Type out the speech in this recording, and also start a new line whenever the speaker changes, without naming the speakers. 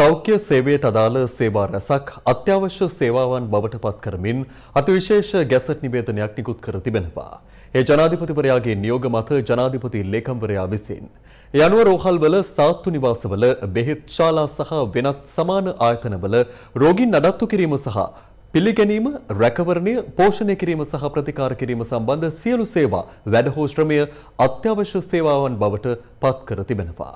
සෞඛ්‍ය සේවයට අදාළ සේවා රැසක් අත්‍යවශ්‍ය සේවාවන් බවට පත් කරමින් අතිවිශේෂ ගැසට් නිවේදනයක් නිකුත් කර තිබෙනවා. ඒ ජනාධිපතිවරයාගේ නියෝග මත ජනාධිපති ලේකම්වරයා විසින්. යනුව රෝහල්වල සාත්තු නිවාසවල බෙහෙත් ශාලා සහ වෙනත් සමාන ආයතනවල රෝගීන් නඩත්තු කිරීම සහ පිළිගැනීම රැකවරණය පෝෂණය කිරීම සහ ප්‍රතිකාර කිරීම සම්බන්ධ සියලු සේවා වැඩ හෝ ශ්‍රමය අත්‍යවශ්‍ය සේවාවන් බවට පත් කර තිබෙනවා.